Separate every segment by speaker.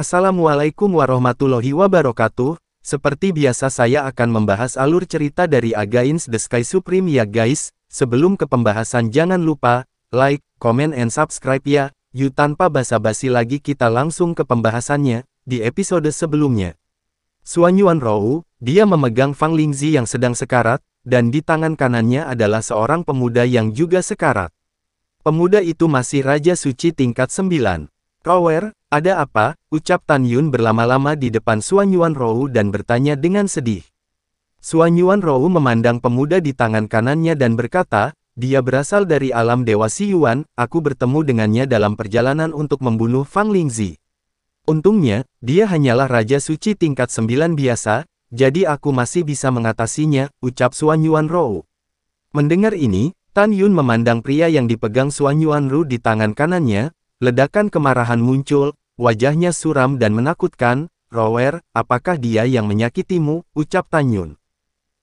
Speaker 1: Assalamualaikum warahmatullahi wabarakatuh, seperti biasa saya akan membahas alur cerita dari Against the Sky Supreme ya guys, sebelum ke pembahasan jangan lupa, like, comment and subscribe ya, yuk tanpa basa-basi lagi kita langsung ke pembahasannya, di episode sebelumnya. Suan Yuan Rou, dia memegang Fang Lingzi yang sedang sekarat, dan di tangan kanannya adalah seorang pemuda yang juga sekarat. Pemuda itu masih Raja Suci tingkat 9. Rower, ada apa? Ucap Tan Yun berlama-lama di depan Suan Yuan Rou dan bertanya dengan sedih. Suan Yuan Rou memandang pemuda di tangan kanannya dan berkata, dia berasal dari alam Dewa Si Yuan, aku bertemu dengannya dalam perjalanan untuk membunuh Fang Lingzi. Untungnya, dia hanyalah Raja Suci tingkat sembilan biasa, jadi aku masih bisa mengatasinya, ucap Suan Yuan Rou. Mendengar ini, Tan Yun memandang pria yang dipegang Suan Yuan Ru di tangan kanannya, Ledakan kemarahan muncul, Wajahnya suram dan menakutkan, Rower, apakah dia yang menyakitimu, ucap Tanyun.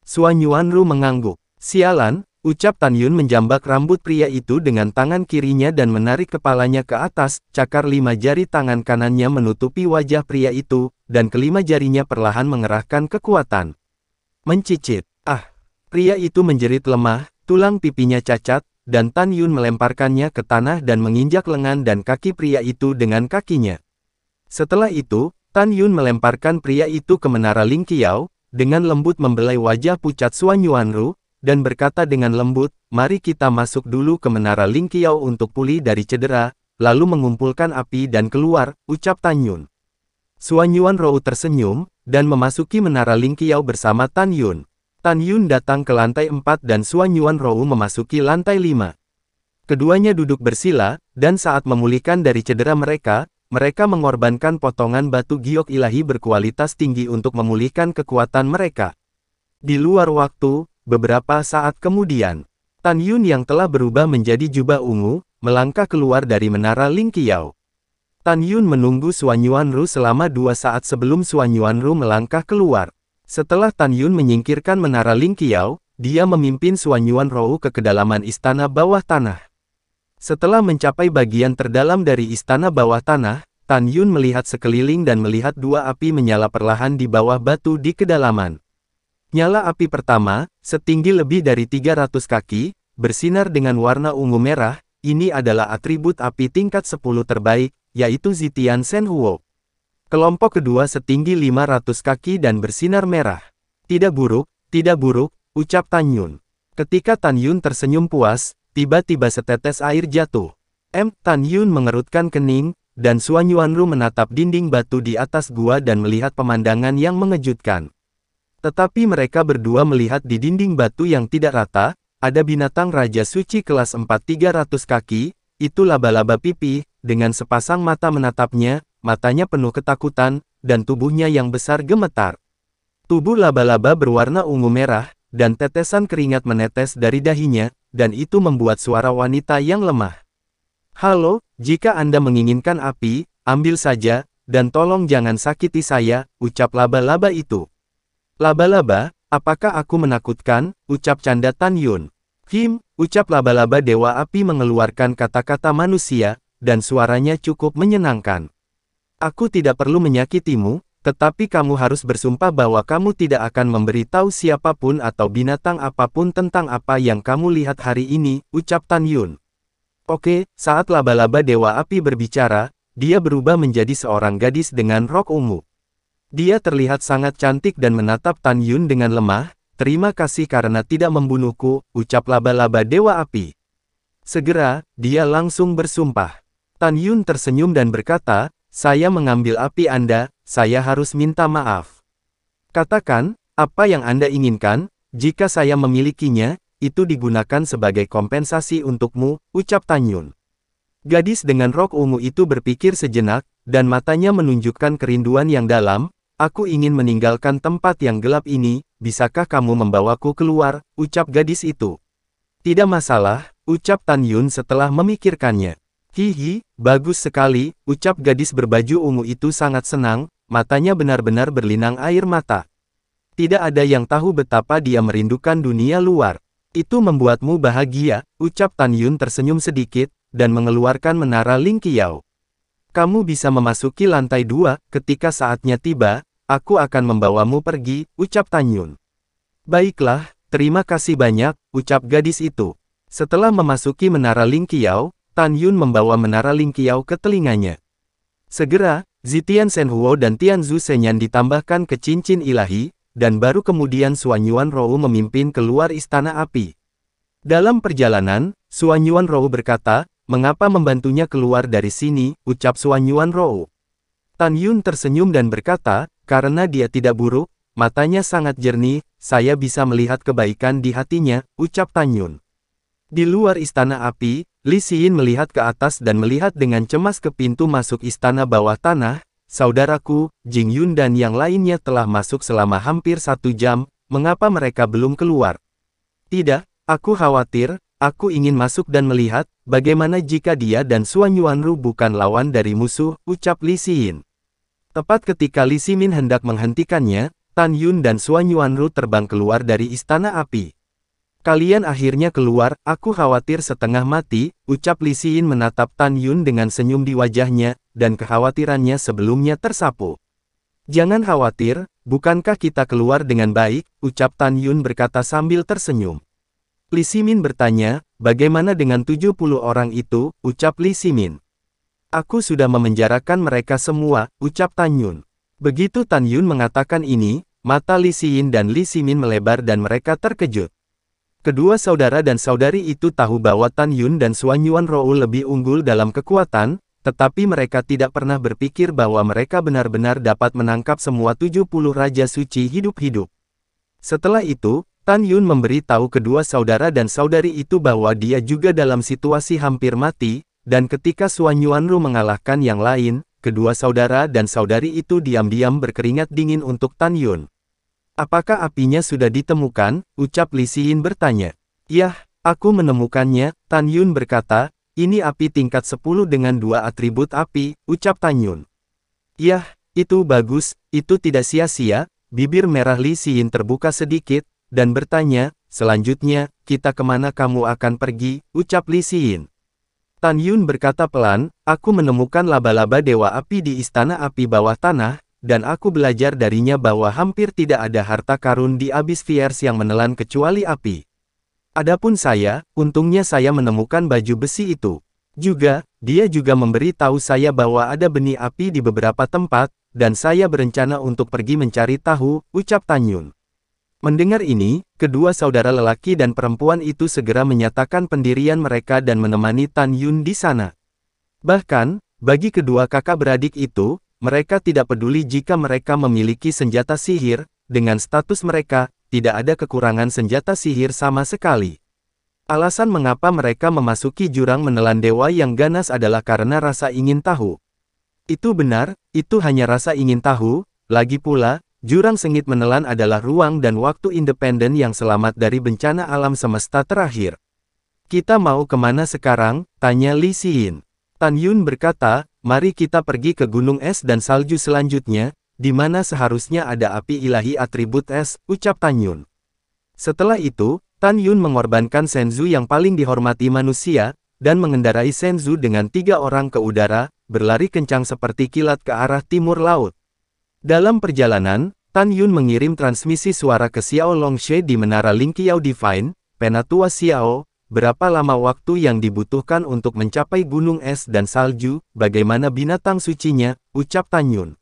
Speaker 1: Suan Yuanru mengangguk. Sialan, ucap Tanyun menjambak rambut pria itu dengan tangan kirinya dan menarik kepalanya ke atas, cakar lima jari tangan kanannya menutupi wajah pria itu, dan kelima jarinya perlahan mengerahkan kekuatan. Mencicit. Ah! Pria itu menjerit lemah, tulang pipinya cacat, dan Tan Yun melemparkannya ke tanah dan menginjak lengan dan kaki pria itu dengan kakinya. Setelah itu, Tan Yun melemparkan pria itu ke menara Ling Qiao, dengan lembut membelai wajah pucat Suan Ru, dan berkata dengan lembut, mari kita masuk dulu ke menara Ling Qiao untuk pulih dari cedera, lalu mengumpulkan api dan keluar, ucap Tan Yun. Suan Yuan Rou tersenyum, dan memasuki menara Ling Qiao bersama Tan Yun. Tan Yun datang ke lantai 4 dan Suan Yuan Rou memasuki lantai 5. Keduanya duduk bersila, dan saat memulihkan dari cedera mereka, mereka mengorbankan potongan batu giok ilahi berkualitas tinggi untuk memulihkan kekuatan mereka. Di luar waktu, beberapa saat kemudian, Tan Yun yang telah berubah menjadi jubah ungu, melangkah keluar dari menara Ling Qiao. Tan Yun menunggu Suan Ru selama dua saat sebelum Suan Ru melangkah keluar. Setelah Tan Yun menyingkirkan menara Ling Qiao, dia memimpin Suan Ru ke kedalaman istana bawah tanah. Setelah mencapai bagian terdalam dari istana bawah tanah, Tan Yun melihat sekeliling dan melihat dua api menyala perlahan di bawah batu di kedalaman. Nyala api pertama, setinggi lebih dari 300 kaki, bersinar dengan warna ungu merah, ini adalah atribut api tingkat 10 terbaik, yaitu Zitian Huo. Kelompok kedua setinggi 500 kaki dan bersinar merah. Tidak buruk, tidak buruk, ucap Tan Yun. Ketika Tan Yun tersenyum puas, Tiba-tiba setetes air jatuh. M. Tan Yun mengerutkan kening, dan Suan Yuanru menatap dinding batu di atas gua dan melihat pemandangan yang mengejutkan. Tetapi mereka berdua melihat di dinding batu yang tidak rata, ada binatang Raja Suci kelas 4300 kaki, itu laba-laba pipi, dengan sepasang mata menatapnya, matanya penuh ketakutan, dan tubuhnya yang besar gemetar. Tubuh laba-laba berwarna ungu merah, dan tetesan keringat menetes dari dahinya, dan itu membuat suara wanita yang lemah. Halo, jika Anda menginginkan api, ambil saja, dan tolong jangan sakiti saya, ucap laba-laba itu. Laba-laba, apakah aku menakutkan, ucap canda Tan Yun. Kim, ucap laba-laba dewa api mengeluarkan kata-kata manusia, dan suaranya cukup menyenangkan. Aku tidak perlu menyakitimu, tetapi kamu harus bersumpah bahwa kamu tidak akan memberitahu siapapun atau binatang apapun tentang apa yang kamu lihat hari ini, ucap Tan Yun. Oke, saat laba-laba Dewa Api berbicara, dia berubah menjadi seorang gadis dengan rok ungu. Dia terlihat sangat cantik dan menatap Tan Yun dengan lemah, terima kasih karena tidak membunuhku, ucap laba-laba Dewa Api. Segera, dia langsung bersumpah. Tan Yun tersenyum dan berkata, saya mengambil api Anda, saya harus minta maaf. Katakan, apa yang Anda inginkan, jika saya memilikinya, itu digunakan sebagai kompensasi untukmu, ucap Tanyun. Gadis dengan rok ungu itu berpikir sejenak, dan matanya menunjukkan kerinduan yang dalam, aku ingin meninggalkan tempat yang gelap ini, bisakah kamu membawaku keluar, ucap gadis itu. Tidak masalah, ucap Tan Yun setelah memikirkannya. Hihi, bagus sekali, ucap gadis berbaju ungu itu sangat senang, Matanya benar-benar berlinang air mata. Tidak ada yang tahu betapa dia merindukan dunia luar. Itu membuatmu bahagia, ucap Tan Yun tersenyum sedikit, dan mengeluarkan menara Ling Qiao. Kamu bisa memasuki lantai dua, ketika saatnya tiba, aku akan membawamu pergi, ucap Tan Yun. Baiklah, terima kasih banyak, ucap gadis itu. Setelah memasuki menara Ling Qiao, Tan Yun membawa menara Ling Qiao ke telinganya. Segera, Zitian Senhuo dan Tianzu Senyan ditambahkan ke cincin ilahi, dan baru kemudian Suan Yuan Rou memimpin keluar istana api. Dalam perjalanan, Suan Yuan Rou berkata, mengapa membantunya keluar dari sini, ucap Suan Yuan Rou. Tan Yun tersenyum dan berkata, karena dia tidak buruk, matanya sangat jernih, saya bisa melihat kebaikan di hatinya, ucap Tan Yun. Di luar istana api, Li Xin melihat ke atas dan melihat dengan cemas ke pintu masuk istana bawah tanah, saudaraku, Jing Yun dan yang lainnya telah masuk selama hampir satu jam, mengapa mereka belum keluar? Tidak, aku khawatir, aku ingin masuk dan melihat, bagaimana jika dia dan Suan Yuanru bukan lawan dari musuh, ucap Li Xin. Tepat ketika Li Simin hendak menghentikannya, Tan Yun dan Suan Yuanru terbang keluar dari istana api. Kalian akhirnya keluar, aku khawatir setengah mati, ucap Lisiin menatap Tan Yun dengan senyum di wajahnya, dan kekhawatirannya sebelumnya tersapu. Jangan khawatir, bukankah kita keluar dengan baik, ucap Tan Yun berkata sambil tersenyum. Simin bertanya, bagaimana dengan 70 orang itu, ucap Simin. Aku sudah memenjarakan mereka semua, ucap Tan Yun. Begitu Tan Yun mengatakan ini, mata Lisiin dan Simin melebar dan mereka terkejut. Kedua saudara dan saudari itu tahu bahwa Tan Yun dan Suan Yuan Rou lebih unggul dalam kekuatan, tetapi mereka tidak pernah berpikir bahwa mereka benar-benar dapat menangkap semua 70 Raja Suci hidup-hidup. Setelah itu, Tan Yun memberi tahu kedua saudara dan saudari itu bahwa dia juga dalam situasi hampir mati, dan ketika Suan Yuan Ru mengalahkan yang lain, kedua saudara dan saudari itu diam-diam berkeringat dingin untuk Tan Yun. Apakah apinya sudah ditemukan? Ucap Lisiin bertanya. Yah, aku menemukannya, Tan Yun berkata, ini api tingkat 10 dengan dua atribut api, ucap Tan Yun. Yah, itu bagus, itu tidak sia-sia, bibir merah Lisiin terbuka sedikit, dan bertanya, selanjutnya, kita kemana kamu akan pergi, ucap Lisiin. Tan Yun berkata pelan, aku menemukan laba-laba dewa api di istana api bawah tanah, dan aku belajar darinya bahwa hampir tidak ada harta karun di Abyssfiers yang menelan kecuali api. Adapun saya, untungnya saya menemukan baju besi itu. Juga, dia juga memberi tahu saya bahwa ada benih api di beberapa tempat, dan saya berencana untuk pergi mencari tahu, ucap Tanyun. Mendengar ini, kedua saudara lelaki dan perempuan itu segera menyatakan pendirian mereka dan menemani Tan Yun di sana. Bahkan, bagi kedua kakak beradik itu, mereka tidak peduli jika mereka memiliki senjata sihir, dengan status mereka, tidak ada kekurangan senjata sihir sama sekali. Alasan mengapa mereka memasuki jurang menelan dewa yang ganas adalah karena rasa ingin tahu. Itu benar, itu hanya rasa ingin tahu, lagi pula, jurang sengit menelan adalah ruang dan waktu independen yang selamat dari bencana alam semesta terakhir. Kita mau kemana sekarang? Tanya Li Xin. Tan Yun berkata, mari kita pergi ke gunung es dan salju selanjutnya, di mana seharusnya ada api ilahi atribut es, ucap Tan Yun. Setelah itu, Tan Yun mengorbankan Senzu yang paling dihormati manusia, dan mengendarai Senzu dengan tiga orang ke udara, berlari kencang seperti kilat ke arah timur laut. Dalam perjalanan, Tan Yun mengirim transmisi suara ke Xiao Longshe di Menara Lingqiao Divine, Penatua Xiao, Berapa lama waktu yang dibutuhkan untuk mencapai gunung es dan salju, bagaimana binatang sucinya, ucap Tanyun.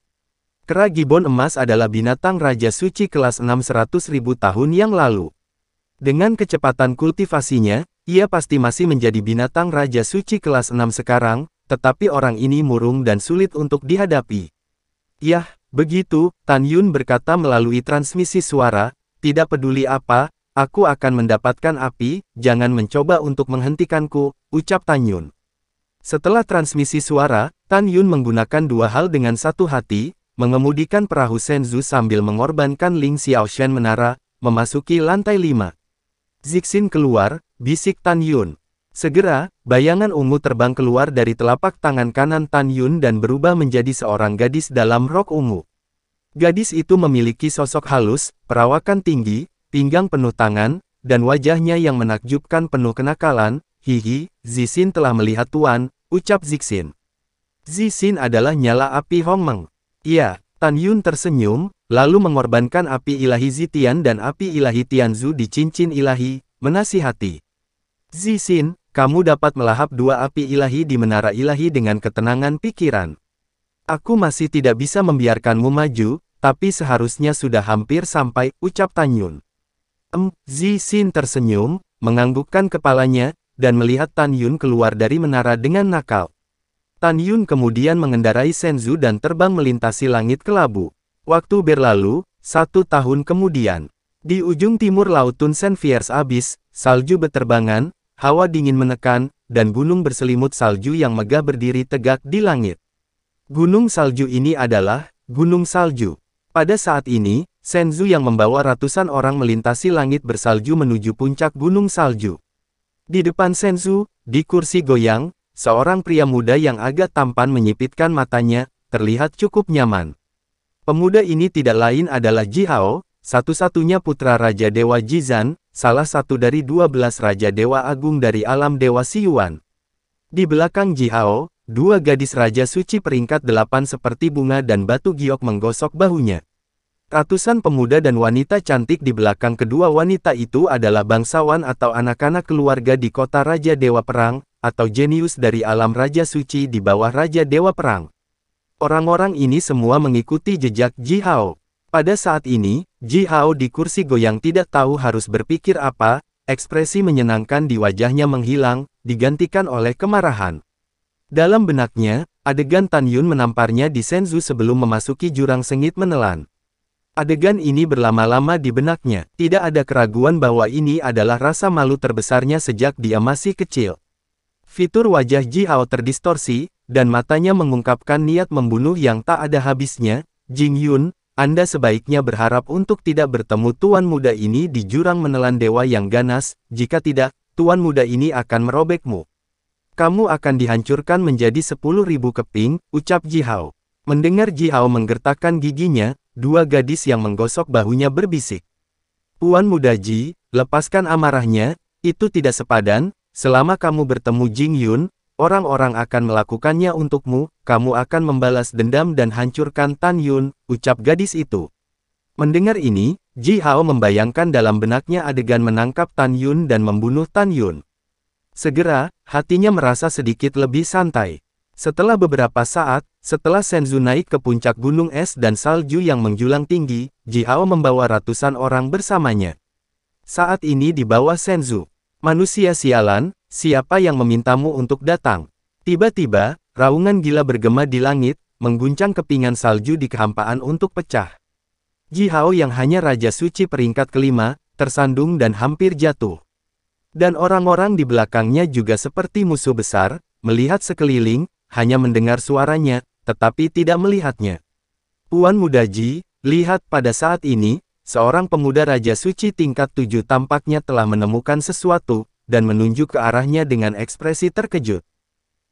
Speaker 1: Kera Gibbon emas adalah binatang Raja Suci kelas 600 ribu tahun yang lalu. Dengan kecepatan kultivasinya, ia pasti masih menjadi binatang Raja Suci kelas 6 sekarang, tetapi orang ini murung dan sulit untuk dihadapi. Yah, begitu, Tan Yun berkata melalui transmisi suara, tidak peduli apa, Aku akan mendapatkan api, jangan mencoba untuk menghentikanku, ucap Tan Yun. Setelah transmisi suara, Tan Yun menggunakan dua hal dengan satu hati, mengemudikan perahu Senzu sambil mengorbankan Ling Xiaoshen menara, memasuki lantai lima. Zixin keluar, bisik Tan Yun. Segera, bayangan ungu terbang keluar dari telapak tangan kanan Tan Yun dan berubah menjadi seorang gadis dalam rok ungu. Gadis itu memiliki sosok halus, perawakan tinggi, pinggang penuh tangan, dan wajahnya yang menakjubkan penuh kenakalan, hihi, Zixin telah melihat Tuan, ucap Zixin. Zixin adalah nyala api Hongmeng. Iya, Tan Yun tersenyum, lalu mengorbankan api ilahi Zitian dan api ilahi Tianzu di cincin ilahi, menasihati. Zixin, kamu dapat melahap dua api ilahi di menara ilahi dengan ketenangan pikiran. Aku masih tidak bisa membiarkanmu maju, tapi seharusnya sudah hampir sampai, ucap Tan Yun. Em, Zi Xin tersenyum, menganggukkan kepalanya, dan melihat Tan Yun keluar dari menara dengan nakal. Tan Yun kemudian mengendarai Senzu dan terbang melintasi langit kelabu. Waktu berlalu, satu tahun kemudian. Di ujung timur Laut Tunsen Fiers abis, salju beterbangan, hawa dingin menekan, dan gunung berselimut salju yang megah berdiri tegak di langit. Gunung salju ini adalah Gunung Salju. Pada saat ini, Senzu yang membawa ratusan orang melintasi langit bersalju menuju puncak gunung salju. Di depan Senzu, di kursi goyang, seorang pria muda yang agak tampan menyipitkan matanya, terlihat cukup nyaman. Pemuda ini tidak lain adalah Ji Hao, satu-satunya putra Raja Dewa Jizan, salah satu dari dua belas Raja Dewa Agung dari alam Dewa Siuan. Di belakang Ji Hao, dua gadis Raja Suci peringkat delapan seperti bunga dan batu giok menggosok bahunya. Ratusan pemuda dan wanita cantik di belakang kedua wanita itu adalah bangsawan atau anak-anak keluarga di kota Raja Dewa Perang, atau jenius dari alam Raja Suci di bawah Raja Dewa Perang. Orang-orang ini semua mengikuti jejak Ji Hao. Pada saat ini, Ji Hao di kursi goyang tidak tahu harus berpikir apa, ekspresi menyenangkan di wajahnya menghilang, digantikan oleh kemarahan. Dalam benaknya, adegan Tan Yun menamparnya di Senzu sebelum memasuki jurang sengit menelan. Adegan ini berlama-lama di benaknya, tidak ada keraguan bahwa ini adalah rasa malu terbesarnya sejak dia masih kecil. Fitur wajah Ji Hao terdistorsi, dan matanya mengungkapkan niat membunuh yang tak ada habisnya, Jing Yun, Anda sebaiknya berharap untuk tidak bertemu tuan muda ini di jurang menelan dewa yang ganas, jika tidak, tuan muda ini akan merobekmu. Kamu akan dihancurkan menjadi sepuluh ribu keping, ucap Ji Hao. Mendengar Ji Hao menggertakkan giginya, dua gadis yang menggosok bahunya berbisik. Puan Muda Ji, lepaskan amarahnya, itu tidak sepadan, selama kamu bertemu Jing Yun, orang-orang akan melakukannya untukmu, kamu akan membalas dendam dan hancurkan Tan Yun, ucap gadis itu. Mendengar ini, Ji Hao membayangkan dalam benaknya adegan menangkap Tan Yun dan membunuh Tan Yun. Segera, hatinya merasa sedikit lebih santai. Setelah beberapa saat, setelah Senzu naik ke puncak gunung es dan salju yang menjulang tinggi, Jihao membawa ratusan orang bersamanya. Saat ini di bawah Senzu. Manusia sialan, siapa yang memintamu untuk datang? Tiba-tiba, raungan gila bergema di langit, mengguncang kepingan salju di kehampaan untuk pecah. Jihao yang hanya Raja Suci peringkat kelima, tersandung dan hampir jatuh. Dan orang-orang di belakangnya juga seperti musuh besar, melihat sekeliling, hanya mendengar suaranya, tetapi tidak melihatnya. Puan Mudaji, lihat pada saat ini, seorang pemuda Raja Suci tingkat tujuh tampaknya telah menemukan sesuatu, dan menunjuk ke arahnya dengan ekspresi terkejut.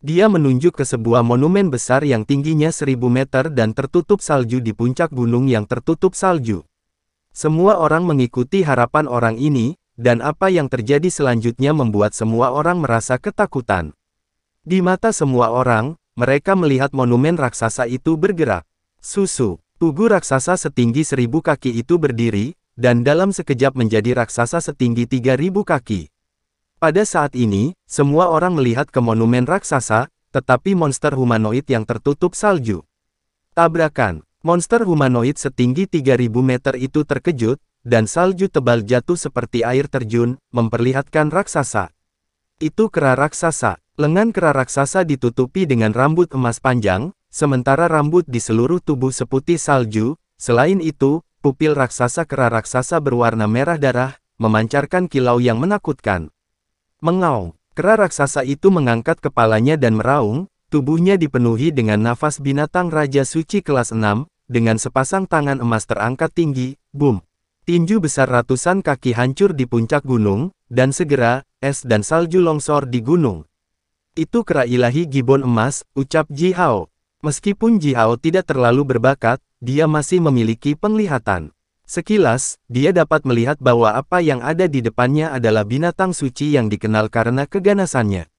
Speaker 1: Dia menunjuk ke sebuah monumen besar yang tingginya seribu meter dan tertutup salju di puncak gunung yang tertutup salju. Semua orang mengikuti harapan orang ini, dan apa yang terjadi selanjutnya membuat semua orang merasa ketakutan. Di mata semua orang, mereka melihat monumen raksasa itu bergerak. Susu, tugu raksasa setinggi seribu kaki itu berdiri, dan dalam sekejap menjadi raksasa setinggi tiga ribu kaki. Pada saat ini, semua orang melihat ke monumen raksasa, tetapi monster humanoid yang tertutup salju. Tabrakan, monster humanoid setinggi 3000 meter itu terkejut, dan salju tebal jatuh seperti air terjun, memperlihatkan raksasa. Itu kera raksasa. Lengan kera raksasa ditutupi dengan rambut emas panjang, sementara rambut di seluruh tubuh seputih salju, selain itu, pupil raksasa kera raksasa berwarna merah darah, memancarkan kilau yang menakutkan. Mengaung, kera raksasa itu mengangkat kepalanya dan meraung, tubuhnya dipenuhi dengan nafas binatang Raja Suci kelas 6, dengan sepasang tangan emas terangkat tinggi, boom. Tinju besar ratusan kaki hancur di puncak gunung, dan segera, es dan salju longsor di gunung. Itu kera ilahi gibon emas, ucap Ji Hao. Meskipun Ji Hao tidak terlalu berbakat, dia masih memiliki penglihatan. Sekilas, dia dapat melihat bahwa apa yang ada di depannya adalah binatang suci yang dikenal karena keganasannya.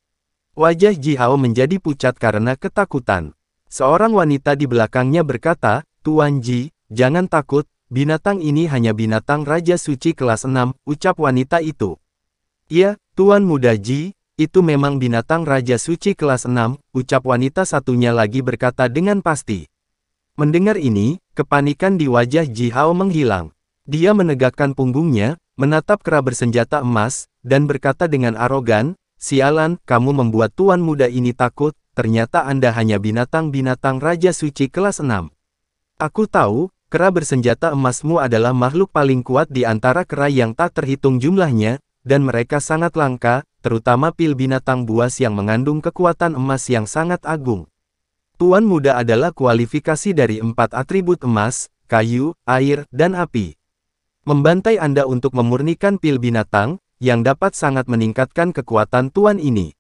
Speaker 1: Wajah Ji Hao menjadi pucat karena ketakutan. Seorang wanita di belakangnya berkata, Tuan Ji, jangan takut, binatang ini hanya binatang Raja Suci kelas 6, ucap wanita itu. Iya, Tuan Muda Ji, itu memang binatang Raja Suci kelas 6, ucap wanita satunya lagi berkata dengan pasti. Mendengar ini, kepanikan di wajah Ji Hao menghilang. Dia menegakkan punggungnya, menatap kera bersenjata emas, dan berkata dengan arogan, Sialan, kamu membuat tuan muda ini takut, ternyata Anda hanya binatang-binatang Raja Suci kelas 6. Aku tahu, kera bersenjata emasmu adalah makhluk paling kuat di antara kera yang tak terhitung jumlahnya, dan mereka sangat langka, terutama pil binatang buas yang mengandung kekuatan emas yang sangat agung. Tuan muda adalah kualifikasi dari empat atribut emas, kayu, air, dan api. Membantai Anda untuk memurnikan pil binatang, yang dapat sangat meningkatkan kekuatan Tuan ini.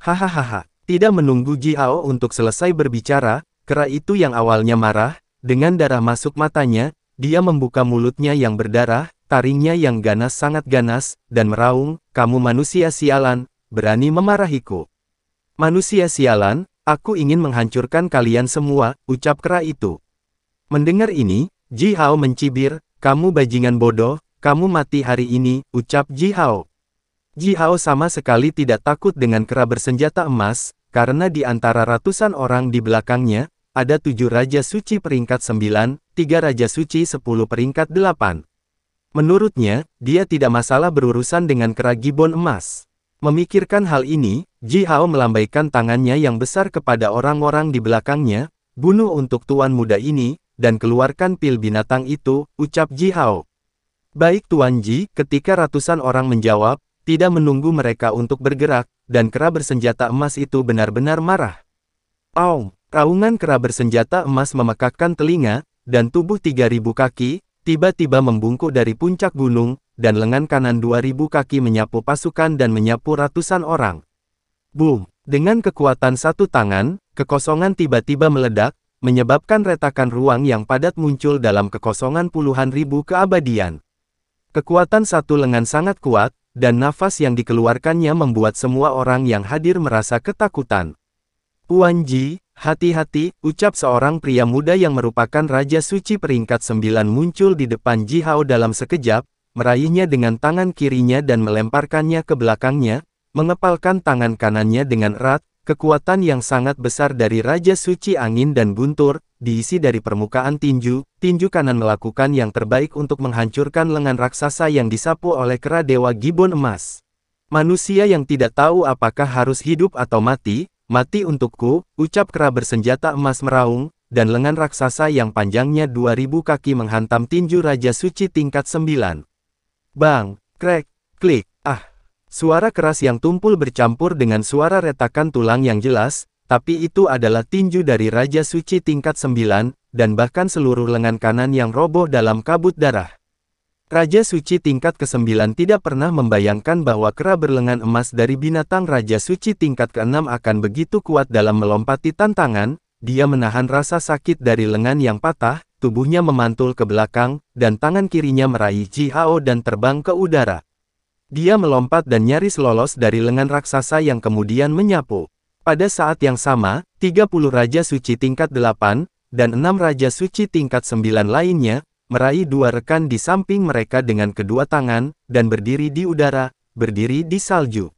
Speaker 1: Hahaha, tidak menunggu Jiao untuk selesai berbicara, kera itu yang awalnya marah, dengan darah masuk matanya, dia membuka mulutnya yang berdarah, taringnya yang ganas sangat ganas, dan meraung, kamu manusia sialan, berani memarahiku. Manusia sialan, aku ingin menghancurkan kalian semua, ucap kera itu. Mendengar ini, Ji Hao mencibir, kamu bajingan bodoh, kamu mati hari ini, ucap Ji Hao. Ji Hao sama sekali tidak takut dengan kera bersenjata emas, karena di antara ratusan orang di belakangnya, ada tujuh Raja Suci peringkat sembilan, tiga Raja Suci sepuluh peringkat delapan. Menurutnya, dia tidak masalah berurusan dengan kera emas. Memikirkan hal ini, Ji Hao melambaikan tangannya yang besar kepada orang-orang di belakangnya, bunuh untuk tuan muda ini, dan keluarkan pil binatang itu, ucap Ji Hao. Baik Tuan Ji, ketika ratusan orang menjawab, tidak menunggu mereka untuk bergerak, dan kera bersenjata emas itu benar-benar marah. Aum, raungan kera bersenjata emas memekakkan telinga, dan tubuh 3000 kaki, Tiba-tiba membungkuk dari puncak gunung, dan lengan kanan 2000 kaki menyapu pasukan dan menyapu ratusan orang. Boom! Dengan kekuatan satu tangan, kekosongan tiba-tiba meledak, menyebabkan retakan ruang yang padat muncul dalam kekosongan puluhan ribu keabadian. Kekuatan satu lengan sangat kuat, dan nafas yang dikeluarkannya membuat semua orang yang hadir merasa ketakutan. Puan Hati-hati, ucap seorang pria muda yang merupakan Raja Suci peringkat sembilan muncul di depan Ji Hao dalam sekejap, meraihnya dengan tangan kirinya dan melemparkannya ke belakangnya, mengepalkan tangan kanannya dengan erat, kekuatan yang sangat besar dari Raja Suci Angin dan Guntur, diisi dari permukaan tinju, tinju kanan melakukan yang terbaik untuk menghancurkan lengan raksasa yang disapu oleh kera Dewa Gibbon Emas. Manusia yang tidak tahu apakah harus hidup atau mati, Mati untukku, ucap kera bersenjata emas meraung, dan lengan raksasa yang panjangnya 2000 kaki menghantam tinju Raja Suci tingkat 9. Bang, krek, klik, ah. Suara keras yang tumpul bercampur dengan suara retakan tulang yang jelas, tapi itu adalah tinju dari Raja Suci tingkat 9, dan bahkan seluruh lengan kanan yang roboh dalam kabut darah. Raja Suci tingkat ke-9 tidak pernah membayangkan bahwa kera berlengan emas dari binatang Raja Suci tingkat ke-6 akan begitu kuat dalam melompati tantangan, dia menahan rasa sakit dari lengan yang patah, tubuhnya memantul ke belakang, dan tangan kirinya meraih Jihao dan terbang ke udara. Dia melompat dan nyaris lolos dari lengan raksasa yang kemudian menyapu. Pada saat yang sama, 30 Raja Suci tingkat 8, dan 6 Raja Suci tingkat 9 lainnya, meraih dua rekan di samping mereka dengan kedua tangan, dan berdiri di udara, berdiri di salju.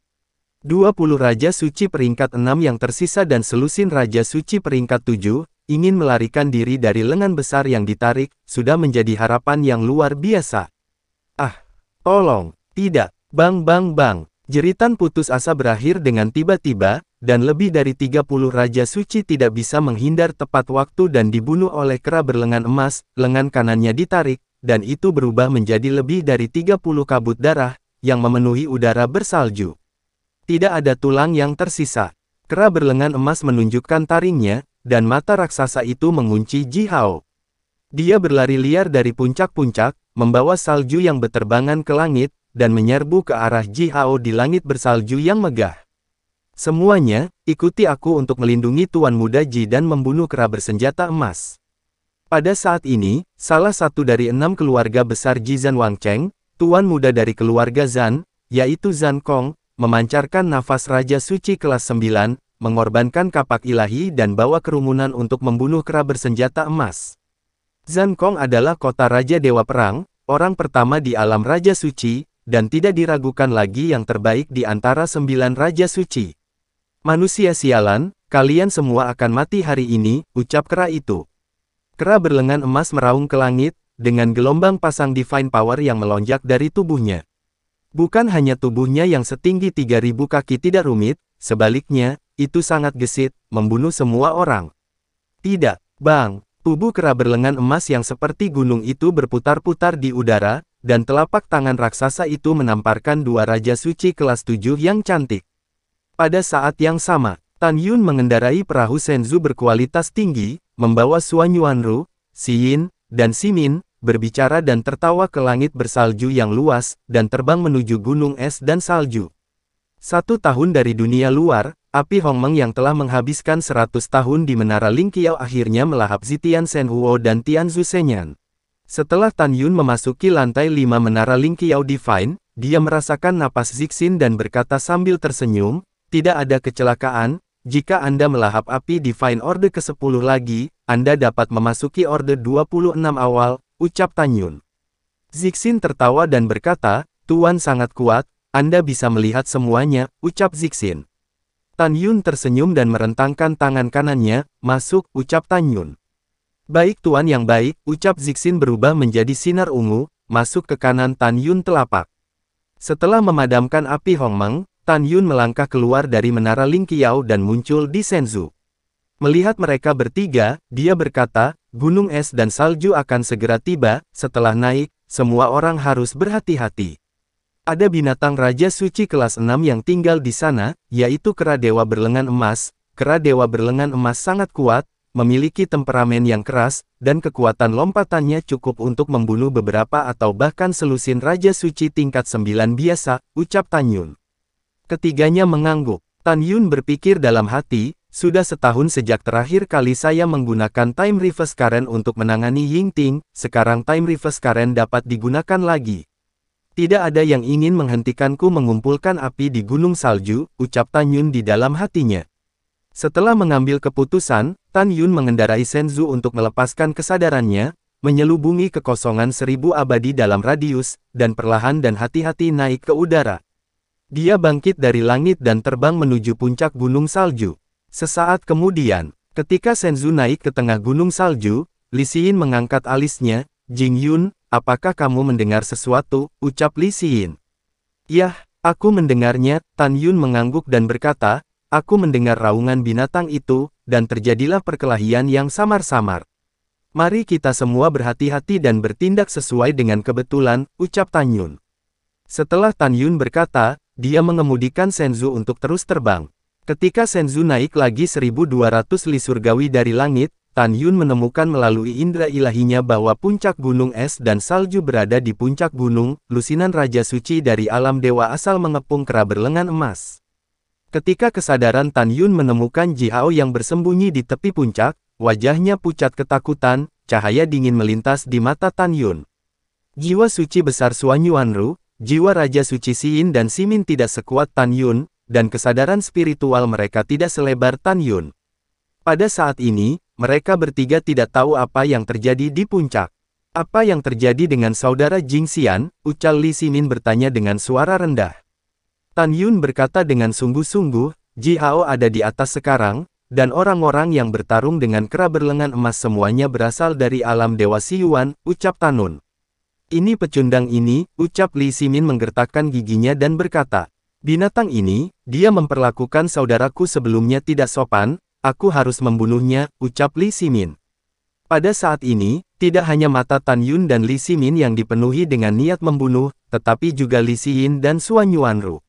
Speaker 1: 20 Raja Suci peringkat 6 yang tersisa dan selusin Raja Suci peringkat 7, ingin melarikan diri dari lengan besar yang ditarik, sudah menjadi harapan yang luar biasa. Ah, tolong, tidak, bang bang bang. Jeritan putus asa berakhir dengan tiba-tiba, dan lebih dari 30 Raja Suci tidak bisa menghindar tepat waktu dan dibunuh oleh kera berlengan emas, lengan kanannya ditarik, dan itu berubah menjadi lebih dari 30 kabut darah, yang memenuhi udara bersalju. Tidak ada tulang yang tersisa. Kera berlengan emas menunjukkan taringnya, dan mata raksasa itu mengunci Jihao. Dia berlari liar dari puncak-puncak, membawa salju yang beterbangan ke langit, dan menyerbu ke arah Jihao di langit bersalju yang megah. Semuanya, ikuti aku untuk melindungi Tuan Muda Ji dan membunuh kera bersenjata emas. Pada saat ini, salah satu dari enam keluarga besar Ji Zan Wang Cheng, Tuan Muda dari keluarga Zan, yaitu Zan Kong, memancarkan nafas Raja Suci kelas 9, mengorbankan kapak ilahi dan bawa kerumunan untuk membunuh kera bersenjata emas. Zan Kong adalah kota Raja Dewa Perang, orang pertama di alam Raja Suci, dan tidak diragukan lagi yang terbaik di antara sembilan Raja Suci. Manusia sialan, kalian semua akan mati hari ini, ucap kera itu. Kera berlengan emas meraung ke langit, dengan gelombang pasang divine power yang melonjak dari tubuhnya. Bukan hanya tubuhnya yang setinggi 3000 kaki tidak rumit, sebaliknya, itu sangat gesit, membunuh semua orang. Tidak, Bang, tubuh kera berlengan emas yang seperti gunung itu berputar-putar di udara, dan telapak tangan raksasa itu menamparkan dua raja suci kelas tujuh yang cantik. Pada saat yang sama, Tan Yun mengendarai perahu Senzu berkualitas tinggi, membawa Suan Yuanru, Si Yin, dan Si Min, berbicara dan tertawa ke langit bersalju yang luas, dan terbang menuju gunung es dan salju. Satu tahun dari dunia luar, api Hongmeng yang telah menghabiskan seratus tahun di Menara Lingqiao akhirnya melahap Zitian Senhuo dan Tianzu Senyan. Setelah Tan Yun memasuki lantai lima menara Lingqiao Divine, dia merasakan napas Zixin dan berkata sambil tersenyum, tidak ada kecelakaan, jika Anda melahap api Divine Order ke-10 lagi, Anda dapat memasuki Order 26 awal, ucap Tan Yun. Zixin tertawa dan berkata, Tuan sangat kuat, Anda bisa melihat semuanya, ucap Zixin. Tan Yun tersenyum dan merentangkan tangan kanannya, masuk, ucap Tan Yun. Baik Tuan yang baik, ucap Zixin berubah menjadi sinar ungu, masuk ke kanan Tan Yun telapak. Setelah memadamkan api Hongmeng, Tan Yun melangkah keluar dari menara Ling Qiao dan muncul di Senzu. Melihat mereka bertiga, dia berkata, gunung es dan salju akan segera tiba, setelah naik, semua orang harus berhati-hati. Ada binatang Raja Suci kelas 6 yang tinggal di sana, yaitu kera dewa berlengan emas. Kera dewa berlengan emas sangat kuat, memiliki temperamen yang keras, dan kekuatan lompatannya cukup untuk membunuh beberapa atau bahkan selusin Raja Suci tingkat sembilan biasa, ucap Tan Yun. Ketiganya mengangguk. Tan Yun berpikir dalam hati, sudah setahun sejak terakhir kali saya menggunakan Time Reverse Current untuk menangani Ying Ting, sekarang Time Reverse Current dapat digunakan lagi. Tidak ada yang ingin menghentikanku mengumpulkan api di gunung salju, ucap Tan Yun di dalam hatinya. Setelah mengambil keputusan, Tan Yun mengendarai Senzu untuk melepaskan kesadarannya, menyelubungi kekosongan seribu abadi dalam radius, dan perlahan dan hati-hati naik ke udara. Dia bangkit dari langit dan terbang menuju puncak gunung salju. Sesaat kemudian, ketika Senzu naik ke tengah gunung salju, Li Xin mengangkat alisnya, Jing Yun, apakah kamu mendengar sesuatu, ucap Li Xin. Yah, aku mendengarnya, Tan Yun mengangguk dan berkata, Aku mendengar raungan binatang itu, dan terjadilah perkelahian yang samar-samar. Mari kita semua berhati-hati dan bertindak sesuai dengan kebetulan, ucap Tan Yun. Setelah Tan Yun berkata, dia mengemudikan Senzu untuk terus terbang. Ketika Senzu naik lagi 1200 li surgawi dari langit, Tan Yun menemukan melalui indera ilahinya bahwa puncak gunung es dan salju berada di puncak gunung, lusinan Raja Suci dari alam dewa asal mengepung kera berlengan emas. Ketika kesadaran Tan Yun menemukan Jiao yang bersembunyi di tepi puncak, wajahnya pucat ketakutan, cahaya dingin melintas di mata Tan Yun. Jiwa suci besar Suan Ru, jiwa Raja Suci Siin dan Simin tidak sekuat Tan Yun, dan kesadaran spiritual mereka tidak selebar Tan Yun. Pada saat ini, mereka bertiga tidak tahu apa yang terjadi di puncak. Apa yang terjadi dengan saudara Jing Xian? Ucal Li Simin bertanya dengan suara rendah. Tan Yun berkata dengan sungguh-sungguh, Ji Hao ada di atas sekarang, dan orang-orang yang bertarung dengan kera berlengan emas semuanya berasal dari alam Dewa Siyuan, ucap Tanun. Ini pecundang ini, ucap Li Simin menggertakkan giginya dan berkata, Binatang ini, dia memperlakukan saudaraku sebelumnya tidak sopan, aku harus membunuhnya, ucap Li Simin. Pada saat ini, tidak hanya mata Tan Yun dan Li Simin yang dipenuhi dengan niat membunuh, tetapi juga Li Siin dan Suan Yuanru.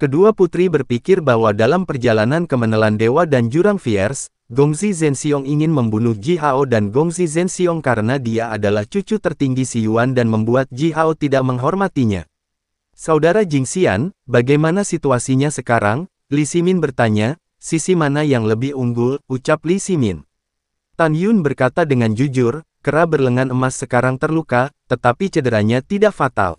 Speaker 1: Kedua putri berpikir bahwa dalam perjalanan ke menelan dewa dan jurang Fierce, Gongzi Zhenxiong ingin membunuh Ji Hao dan Gongzi Zhenxiong karena dia adalah cucu tertinggi Si Yuan dan membuat Ji Hao tidak menghormatinya. Saudara Jing Xian, bagaimana situasinya sekarang? Li Simin bertanya, sisi mana yang lebih unggul, ucap Li Simin. Tan Yun berkata dengan jujur, kera berlengan emas sekarang terluka, tetapi cederanya tidak fatal.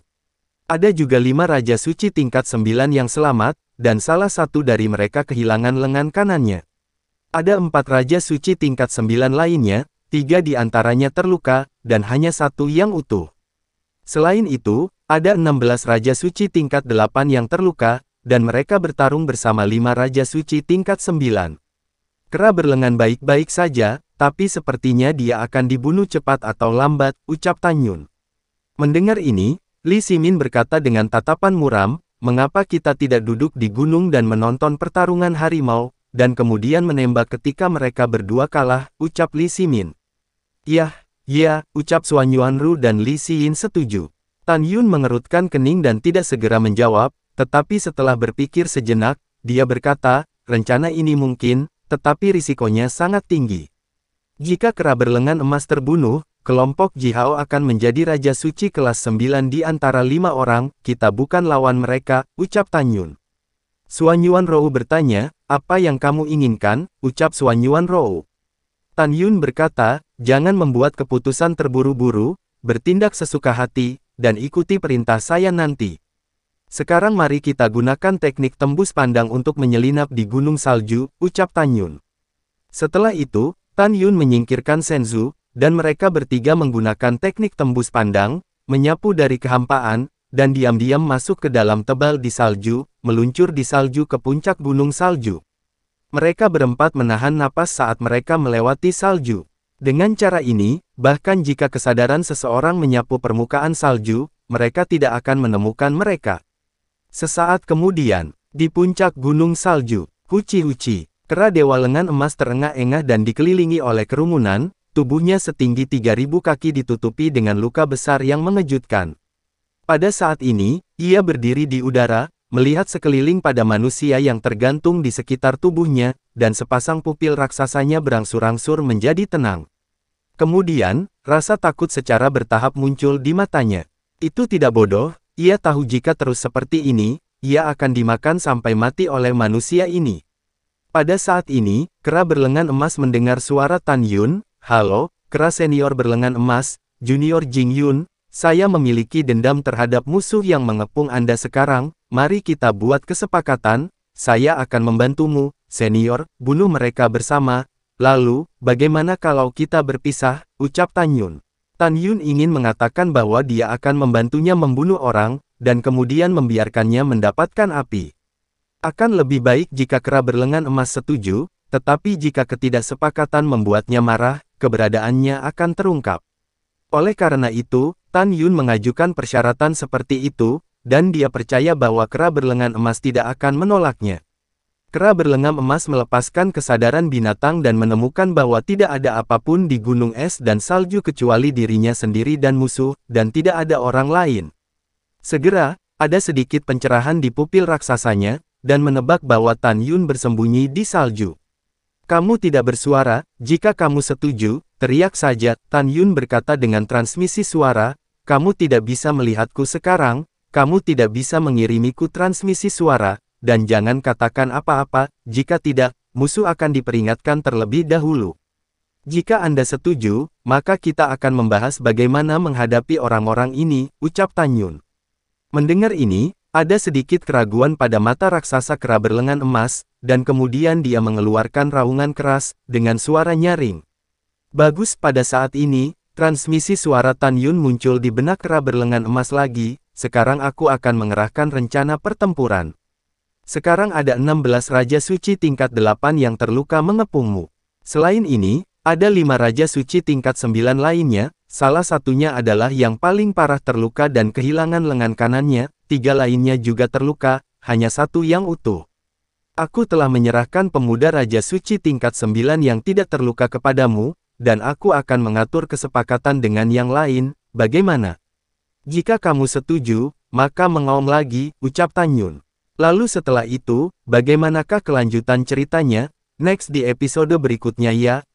Speaker 1: Ada juga lima Raja Suci tingkat sembilan yang selamat, dan salah satu dari mereka kehilangan lengan kanannya. Ada empat Raja Suci tingkat sembilan lainnya, tiga di antaranya terluka, dan hanya satu yang utuh. Selain itu, ada enam belas Raja Suci tingkat delapan yang terluka, dan mereka bertarung bersama lima Raja Suci tingkat sembilan. Kera berlengan baik-baik saja, tapi sepertinya dia akan dibunuh cepat atau lambat, ucap Tanyun. Mendengar ini, Li Simin berkata dengan tatapan muram, mengapa kita tidak duduk di gunung dan menonton pertarungan harimau, dan kemudian menembak ketika mereka berdua kalah, ucap Li Simin. Yah, ya, iya, ucap Suan Yuanru dan Li Xin setuju. Tan Yun mengerutkan kening dan tidak segera menjawab, tetapi setelah berpikir sejenak, dia berkata, rencana ini mungkin, tetapi risikonya sangat tinggi. Jika kera berlengan emas terbunuh, Kelompok Jihao akan menjadi Raja Suci kelas 9 di antara lima orang, kita bukan lawan mereka, ucap Tanyun. Suanyuan Rou bertanya, apa yang kamu inginkan, ucap Suanyuan Rou. Tan Yun berkata, jangan membuat keputusan terburu-buru, bertindak sesuka hati, dan ikuti perintah saya nanti. Sekarang mari kita gunakan teknik tembus pandang untuk menyelinap di gunung salju, ucap Tan Yun. Setelah itu, Tan Yun menyingkirkan Senzu, dan mereka bertiga menggunakan teknik tembus pandang, menyapu dari kehampaan, dan diam-diam masuk ke dalam tebal di salju, meluncur di salju ke puncak gunung salju. Mereka berempat menahan napas saat mereka melewati salju. Dengan cara ini, bahkan jika kesadaran seseorang menyapu permukaan salju, mereka tidak akan menemukan mereka. Sesaat kemudian, di puncak gunung salju, Huci-Huci, kera dewa lengan emas terengah-engah dan dikelilingi oleh kerumunan, Tubuhnya setinggi 3.000 kaki ditutupi dengan luka besar yang mengejutkan. Pada saat ini, ia berdiri di udara, melihat sekeliling pada manusia yang tergantung di sekitar tubuhnya, dan sepasang pupil raksasanya berangsur-angsur menjadi tenang. Kemudian, rasa takut secara bertahap muncul di matanya. Itu tidak bodoh, ia tahu jika terus seperti ini, ia akan dimakan sampai mati oleh manusia ini. Pada saat ini, kera berlengan emas mendengar suara Tan Yun, Halo, Kera senior berlengan emas, junior Jing Yun, saya memiliki dendam terhadap musuh yang mengepung Anda sekarang, mari kita buat kesepakatan, saya akan membantumu, senior, bunuh mereka bersama, lalu, bagaimana kalau kita berpisah, ucap Tan Yun. Tan Yun ingin mengatakan bahwa dia akan membantunya membunuh orang, dan kemudian membiarkannya mendapatkan api. Akan lebih baik jika kera berlengan emas setuju, tetapi jika ketidaksepakatan membuatnya marah, keberadaannya akan terungkap. Oleh karena itu, Tan Yun mengajukan persyaratan seperti itu, dan dia percaya bahwa kera berlengan emas tidak akan menolaknya. Kera berlengan emas melepaskan kesadaran binatang dan menemukan bahwa tidak ada apapun di gunung es dan salju kecuali dirinya sendiri dan musuh, dan tidak ada orang lain. Segera, ada sedikit pencerahan di pupil raksasanya, dan menebak bahwa Tan Yun bersembunyi di salju. Kamu tidak bersuara, jika kamu setuju, teriak saja, Tan Yun berkata dengan transmisi suara, kamu tidak bisa melihatku sekarang, kamu tidak bisa mengirimiku transmisi suara, dan jangan katakan apa-apa, jika tidak, musuh akan diperingatkan terlebih dahulu. Jika Anda setuju, maka kita akan membahas bagaimana menghadapi orang-orang ini, ucap Tan Yun. Mendengar ini, ada sedikit keraguan pada mata raksasa kera berlengan emas, dan kemudian dia mengeluarkan raungan keras, dengan suara nyaring. Bagus pada saat ini, transmisi suara Tan Yun muncul di benak kera berlengan emas lagi, sekarang aku akan mengerahkan rencana pertempuran. Sekarang ada 16 Raja Suci tingkat 8 yang terluka mengepungmu. Selain ini, ada lima raja suci tingkat sembilan lainnya, salah satunya adalah yang paling parah terluka dan kehilangan lengan kanannya, tiga lainnya juga terluka, hanya satu yang utuh. Aku telah menyerahkan pemuda raja suci tingkat sembilan yang tidak terluka kepadamu, dan aku akan mengatur kesepakatan dengan yang lain, bagaimana? Jika kamu setuju, maka mengaum lagi, ucap Tanyun. Lalu setelah itu, bagaimanakah kelanjutan ceritanya? Next di episode berikutnya ya,